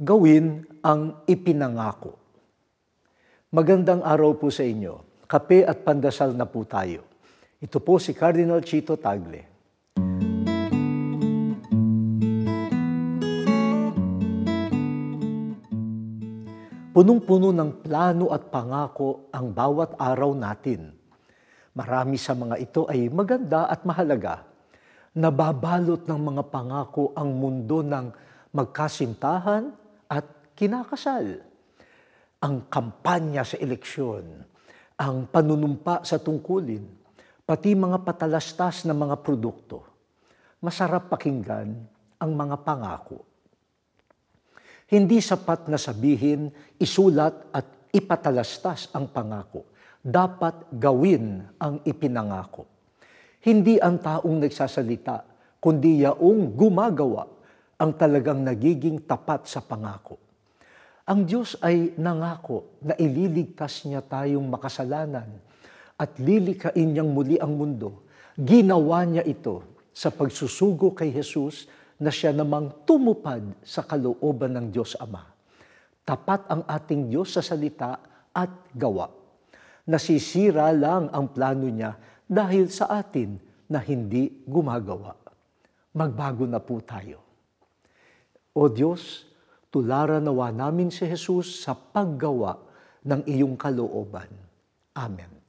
gawin ang ipinangako. Magandang araw po sa inyo. Kape at pandasal na po tayo. Ito po si Cardinal Chito Tagle. Punong-puno ng plano at pangako ang bawat araw natin. Marami sa mga ito ay maganda at mahalaga. Nababalot ng mga pangako ang mundo ng magkasintahan, at kinakasal. Ang kampanya sa eleksyon, ang panunumpa sa tungkulin, pati mga patalastas na mga produkto. Masarap pakinggan ang mga pangako. Hindi sapat na sabihin, isulat at ipatalastas ang pangako. Dapat gawin ang ipinangako. Hindi ang taong nagsasalita, kundi yaong gumagawa ang talagang nagiging tapat sa pangako. Ang Diyos ay nangako na ililigtas niya tayong makasalanan at lilikain niyang muli ang mundo. Ginawa niya ito sa pagsusugo kay Jesus na siya namang tumupad sa kalooban ng Diyos Ama. Tapat ang ating Diyos sa salita at gawa. Nasisira lang ang plano niya dahil sa atin na hindi gumagawa. Magbago na po tayo. O Diyos, tularan nawa namin si Jesus sa paggawa ng iyong kalooban. Amen.